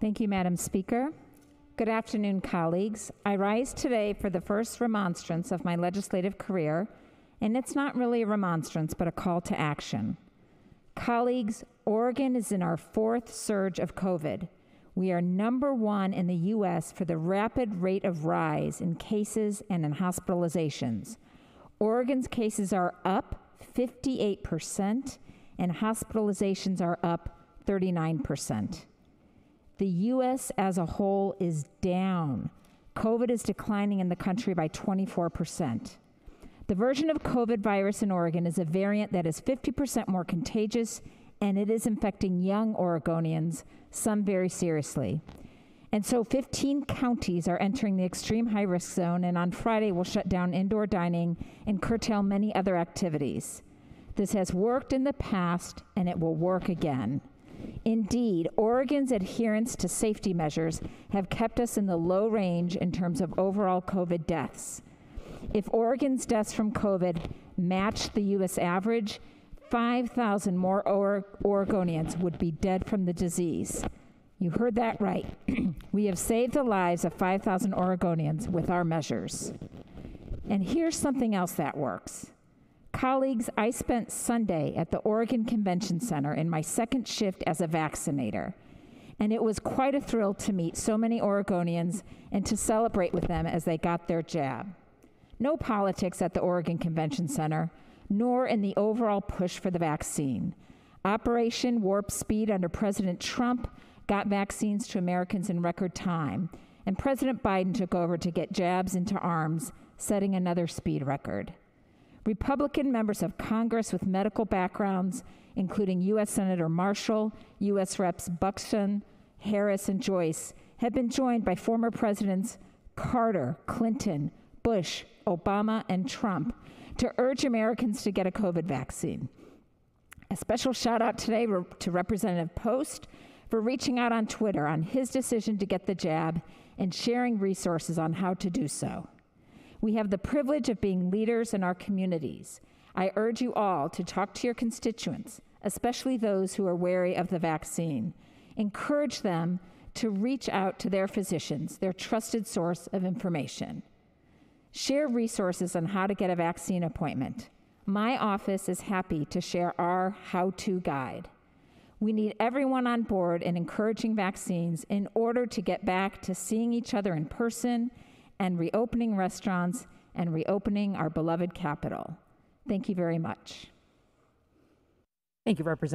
Thank you, Madam Speaker. Good afternoon, colleagues. I rise today for the first remonstrance of my legislative career, and it's not really a remonstrance, but a call to action. Colleagues, Oregon is in our fourth surge of COVID. We are number one in the U.S. for the rapid rate of rise in cases and in hospitalizations. Oregon's cases are up 58%, and hospitalizations are up 39%. The U.S. as a whole is down. COVID is declining in the country by 24%. The version of COVID virus in Oregon is a variant that is 50% more contagious, and it is infecting young Oregonians, some very seriously. And so 15 counties are entering the extreme high risk zone, and on Friday will shut down indoor dining and curtail many other activities. This has worked in the past, and it will work again. Indeed, Oregon's adherence to safety measures have kept us in the low range in terms of overall COVID deaths. If Oregon's deaths from COVID matched the U.S. average, 5,000 more or- Oregonians would be dead from the disease. You heard that right. we have saved the lives of 5,000 Oregonians with our measures. And here's something else that works Colleagues, I spent Sunday at the Oregon Convention Center in my second shift as a vaccinator, and it was quite a thrill to meet so many Oregonians and to celebrate with them as they got their jab. No politics at the Oregon Convention Center, nor in the overall push for the vaccine. Operation Warp Speed under President Trump got vaccines to Americans in record time, and President Biden took over to get jabs into arms, setting another speed record. Republican members of Congress with medical backgrounds, including U.S. Senator Marshall, U.S. Reps Buxton, Harris, and Joyce, have been joined by former presidents Carter, Clinton, Bush, Obama, and Trump to urge Americans to get a COVID vaccine. A special shout out today to Representative Post for reaching out on Twitter on his decision to get the jab and sharing resources on how to do so. We have the privilege of being leaders in our communities. I urge you all to talk to your constituents, especially those who are wary of the vaccine. Encourage them to reach out to their physicians, their trusted source of information. Share resources on how to get a vaccine appointment. My office is happy to share our how to guide. We need everyone on board in encouraging vaccines in order to get back to seeing each other in person and reopening restaurants and reopening our beloved capital. Thank you very much. Thank you, Representative.